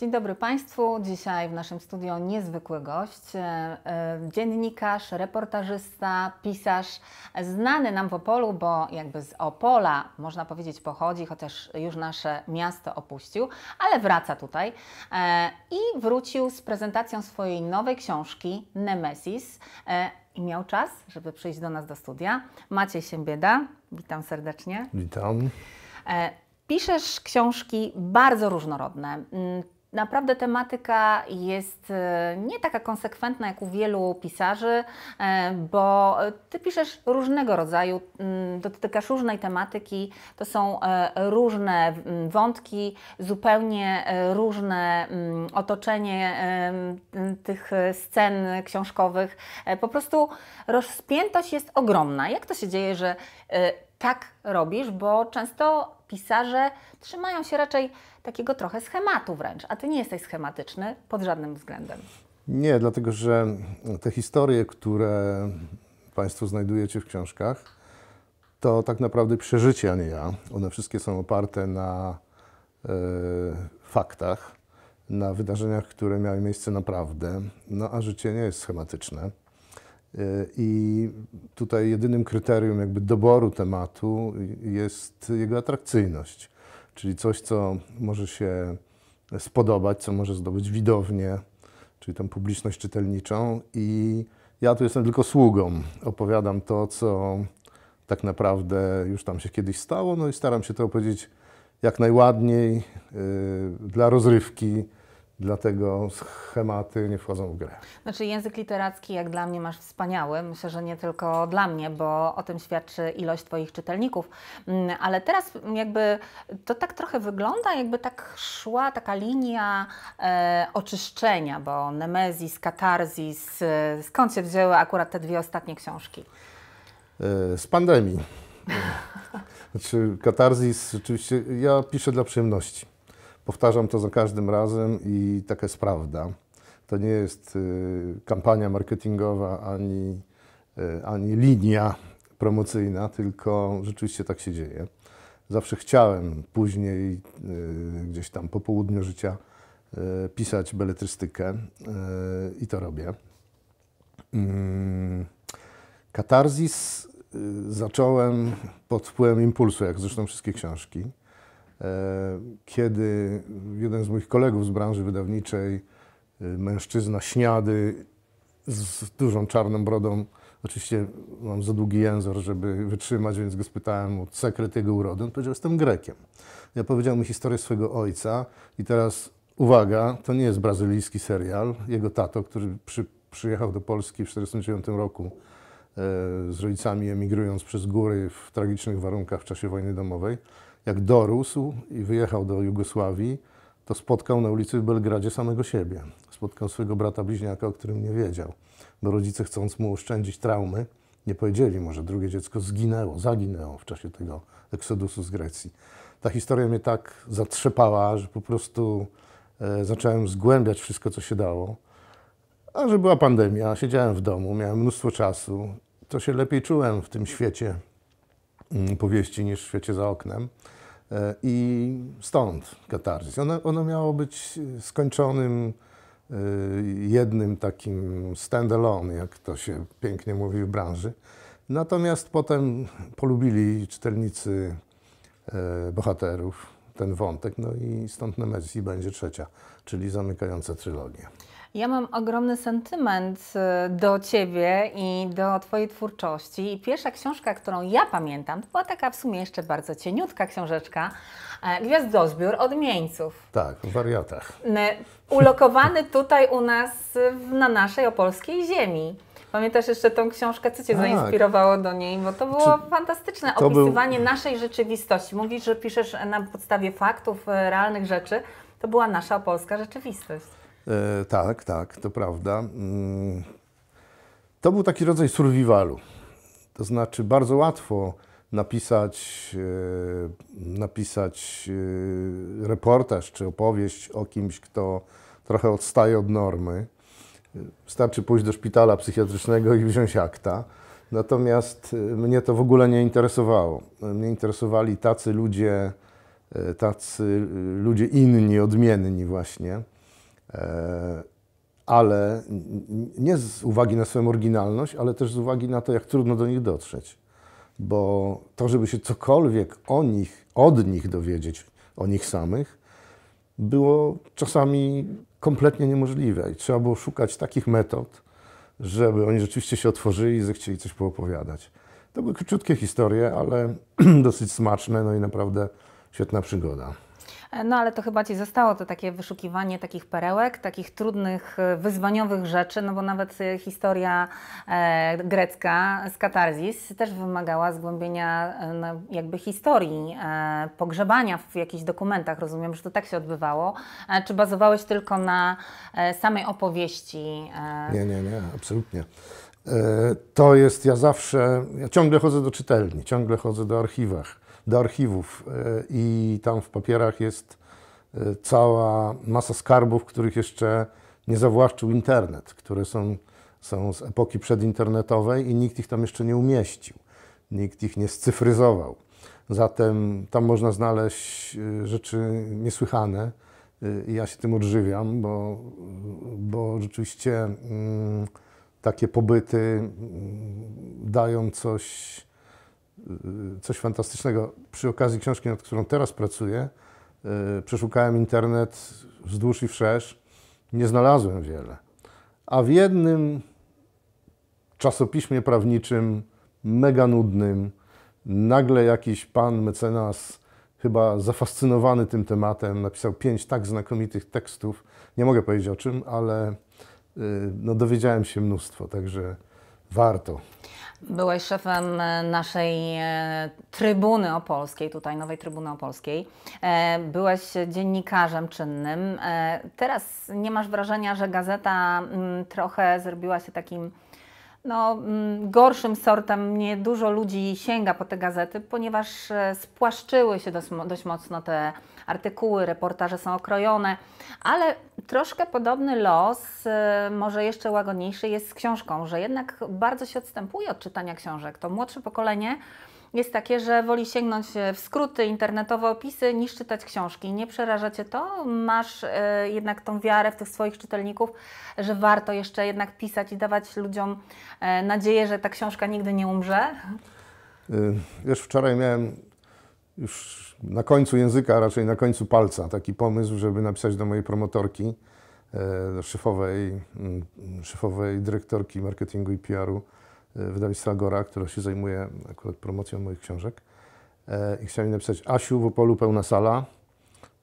Dzień dobry Państwu. Dzisiaj w naszym studio niezwykły gość, e, e, dziennikarz, reportażysta, pisarz, znany nam w Opolu, bo jakby z Opola można powiedzieć pochodzi, chociaż już nasze miasto opuścił, ale wraca tutaj e, i wrócił z prezentacją swojej nowej książki Nemesis i miał czas, żeby przyjść do nas do studia. Maciej Siembieda, witam serdecznie. Witam. Piszesz książki bardzo różnorodne. Mm, naprawdę tematyka jest e, nie taka konsekwentna jak u wielu pisarzy, e, bo ty piszesz różnego rodzaju, mm, dotykasz różnej tematyki, to są e, różne mm, wątki, zupełnie różne mm, otoczenie tych scen książkowych. Po prostu rozpiętość jest ogromna. Jak to się dzieje, że tak robisz, bo często pisarze trzymają się raczej takiego trochę schematu wręcz, a ty nie jesteś schematyczny pod żadnym względem. Nie, dlatego że te historie, które Państwo znajdujecie w książkach, to tak naprawdę przeżycie, a nie ja. One wszystkie są oparte na e, faktach, na wydarzeniach, które miały miejsce naprawdę, no a życie nie jest schematyczne. Y, I tutaj jedynym kryterium jakby doboru tematu jest jego atrakcyjność, czyli coś, co może się spodobać, co może zdobyć widownię, czyli tą publiczność czytelniczą. I ja tu jestem tylko sługą. Opowiadam to, co tak naprawdę już tam się kiedyś stało, no i staram się to opowiedzieć jak najładniej yy, dla rozrywki Dlatego schematy nie wchodzą w grę. Znaczy język literacki jak dla mnie masz wspaniały. Myślę, że nie tylko dla mnie, bo o tym świadczy ilość Twoich czytelników. Mm, ale teraz jakby to tak trochę wygląda, jakby tak szła taka linia e, oczyszczenia, bo Nemezis, Katarzis, e, skąd się wzięły akurat te dwie ostatnie książki? E, z pandemii. znaczy Katarzis, oczywiście ja piszę dla przyjemności. Powtarzam to za każdym razem i taka jest prawda. To nie jest y, kampania marketingowa ani, y, ani linia promocyjna, tylko rzeczywiście tak się dzieje. Zawsze chciałem później, y, gdzieś tam po południu życia, pisać beletrystykę i to robię. Mm, katarzis zacząłem pod wpływem impulsu, jak zresztą wszystkie książki. E, kiedy jeden z moich kolegów z branży wydawniczej, e, mężczyzna śniady z dużą czarną brodą, oczywiście mam za długi język, żeby wytrzymać, więc go spytałem o sekret jego urody. On powiedział, jestem Grekiem. Ja powiedział mi historię swojego ojca i teraz uwaga, to nie jest brazylijski serial. Jego tato, który przy, przyjechał do Polski w 1949 roku e, z rodzicami emigrując przez góry w tragicznych warunkach w czasie wojny domowej, jak dorósł i wyjechał do Jugosławii, to spotkał na ulicy w Belgradzie samego siebie. Spotkał swojego brata bliźniaka, o którym nie wiedział, bo no, rodzice chcąc mu oszczędzić traumy, nie powiedzieli może drugie dziecko zginęło, zaginęło w czasie tego eksodusu z Grecji. Ta historia mnie tak zatrzepała, że po prostu e, zacząłem zgłębiać wszystko, co się dało. A że była pandemia, siedziałem w domu, miałem mnóstwo czasu, to się lepiej czułem w tym świecie mm, powieści niż w świecie za oknem. E, I stąd katarzys. Ono, ono miało być skończonym e, jednym takim standalone, jak to się pięknie mówi w branży. Natomiast potem polubili czytelnicy e, bohaterów ten wątek, no i stąd Nemesis będzie trzecia, czyli zamykająca trylogię. Ja mam ogromny sentyment y, do Ciebie i do Twojej twórczości. I pierwsza książka, którą ja pamiętam, to była taka w sumie jeszcze bardzo cieniutka książeczka, e, Gwiazdozbiór od Mieńców. Tak, w wariatach. Ulokowany tutaj u nas, na naszej opolskiej ziemi. Pamiętasz jeszcze tą książkę, co Cię tak. zainspirowało do niej? Bo to było Czy fantastyczne to opisywanie był... naszej rzeczywistości. Mówisz, że piszesz na podstawie faktów, e, realnych rzeczy. To była nasza polska rzeczywistość. E, tak, tak, to prawda. Mm. To był taki rodzaj survivalu. To znaczy bardzo łatwo napisać, e, napisać e, reportaż czy opowieść o kimś, kto trochę odstaje od normy. Wystarczy pójść do szpitala psychiatrycznego i wziąć akta. Natomiast e, mnie to w ogóle nie interesowało. Mnie interesowali tacy ludzie, tacy ludzie inni, odmienni właśnie. E, ale nie z uwagi na swoją oryginalność, ale też z uwagi na to, jak trudno do nich dotrzeć. Bo to, żeby się cokolwiek o nich, od nich dowiedzieć, o nich samych, było czasami kompletnie niemożliwe i trzeba było szukać takich metod, żeby oni rzeczywiście się otworzyli i zechcieli coś poopowiadać. To były króciutkie historie, ale dosyć smaczne, no i naprawdę świetna przygoda. E, no ale to chyba Ci zostało to takie wyszukiwanie takich perełek, takich trudnych, e, wyzwaniowych rzeczy, no bo nawet e, historia grecka z Katarzis też wymagała zgłębienia no, jakby historii, pogrzebania w jakichś dokumentach. Rozumiem, że to tak się odbywało. Czy bazowałeś tylko na samej opowieści? Nie, nie, nie, absolutnie. To jest, ja zawsze, ja ciągle chodzę do czytelni, ciągle chodzę do archiwach do archiwów e, i tam w papierach jest e, cała masa skarbów, których jeszcze nie zawłaszczył internet, które są, są z epoki przedinternetowej i nikt ich tam jeszcze nie umieścił, nikt ich nie scyfryzował. Zatem tam można znaleźć e, rzeczy niesłychane i ja się tym odżywiam, bo, bo rzeczywiście mm, takie pobyty mm, dają coś Y, coś fantastycznego. Przy okazji książki, nad którą teraz pracuję, y, przeszukałem internet wzdłuż i wszerz. Nie znalazłem wiele. A w jednym czasopiśmie prawniczym, mega nudnym, nagle jakiś pan mecenas, chyba zafascynowany tym tematem, napisał pięć tak znakomitych tekstów. Nie mogę powiedzieć o czym, ale y, no, dowiedziałem się mnóstwo, także warto. Byłeś szefem e, naszej e, Trybuny Opolskiej, tutaj Nowej Trybuny Opolskiej. E, byłeś dziennikarzem czynnym. Teraz nie masz wrażenia, że gazeta mm, trochę zrobiła się takim no, mm, gorszym sortem nie dużo ludzi sięga po te gazety, ponieważ e, spłaszczyły się dość, dość mocno te artykuły, reportaże są okrojone, ale troszkę podobny los, e, może jeszcze łagodniejszy jest z książką, że jednak bardzo się odstępuje od czytania książek. To młodsze pokolenie jest takie, że woli sięgnąć e, w skróty, internetowe opisy niż czytać książki. Nie przeraża Cię to? Masz y, jednak tą wiarę w tych swoich czytelników, że warto jeszcze jednak pisać i dawać ludziom y, nadzieję, że ta książka nigdy nie umrze? Y, wiesz, wczoraj miałem już na końcu języka, a raczej na końcu palca, taki pomysł, żeby napisać do mojej promotorki, szefowej, mm, szefowej dyrektorki marketingu i PR-u, E, wydawnictwa Agora, które się zajmuje akurat promocją moich książek. E, I chciałem napisać Asiu w Opolu pełna sala,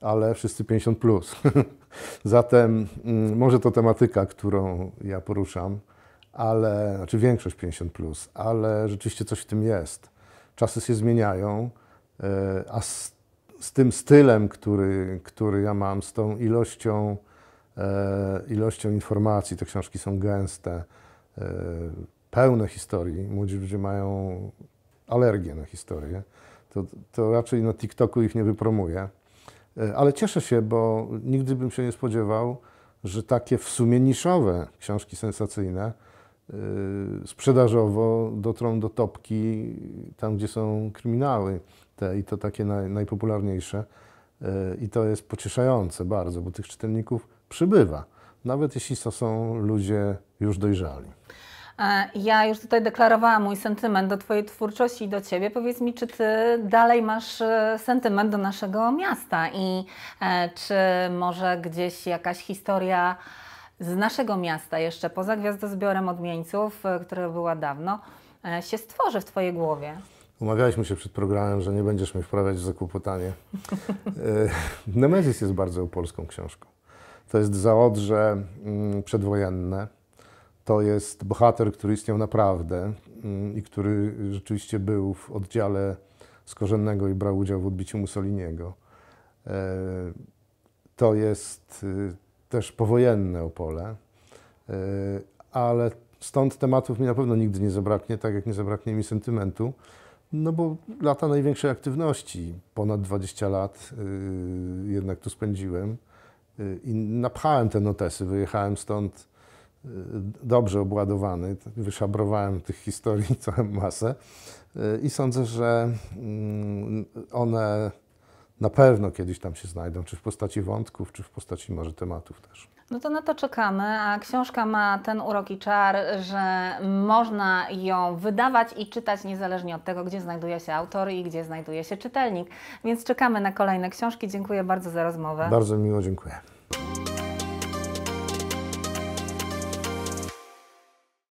ale wszyscy 50+. Plus. Zatem mm, może to tematyka, którą ja poruszam, ale, znaczy większość 50+, plus, ale rzeczywiście coś w tym jest. Czasy się zmieniają, e, a z, z tym stylem, który, który ja mam, z tą ilością, ilością informacji, te książki są gęste, pełne historii, młodzi ludzie mają alergię na historię, to, to raczej na TikToku ich nie wypromuje, Ale cieszę się, bo nigdy bym się nie spodziewał, że takie w sumie niszowe książki sensacyjne yy, sprzedażowo dotrą do topki tam, gdzie są kryminały te i to takie naj, najpopularniejsze. Yy, I to jest pocieszające bardzo, bo tych czytelników przybywa, nawet jeśli to są ludzie już dojrzali. E, ja już tutaj deklarowałam mój sentyment do Twojej twórczości i do Ciebie. Powiedz mi, czy Ty dalej masz e, sentyment do naszego miasta i e, czy może gdzieś jakaś historia z naszego miasta, jeszcze poza gwiazdozbiorem odmieńców, które była dawno, się stworzy w Twojej głowie? Umawialiśmy się przed programem, że nie będziesz mnie wprawiać w zakłopotanie. Nemezis jest bardzo polską książką. To jest zaodrze mm, przedwojenne to jest bohater, który istniał naprawdę mm, i który rzeczywiście był w oddziale Skorzennego i brał udział w odbiciu Mussoliniego. E, to jest y, też powojenne Opole, e, ale stąd tematów mi na pewno nigdy nie zabraknie, tak jak nie zabraknie mi sentymentu, no bo lata największej aktywności, ponad 20 lat y, jednak tu spędziłem y, i napchałem te notesy, wyjechałem stąd Y, dobrze obładowany. Wyszabrowałem tych historii całą masę y, i sądzę, że mm, one na pewno kiedyś tam się znajdą, czy w postaci wątków, czy w postaci może tematów też. No to na to czekamy, a książka ma ten urok i czar, że można ją wydawać i czytać niezależnie od tego, gdzie znajduje się autor i gdzie znajduje się czytelnik. Więc czekamy na kolejne książki. Dziękuję bardzo za rozmowę. Bardzo miło, dziękuję.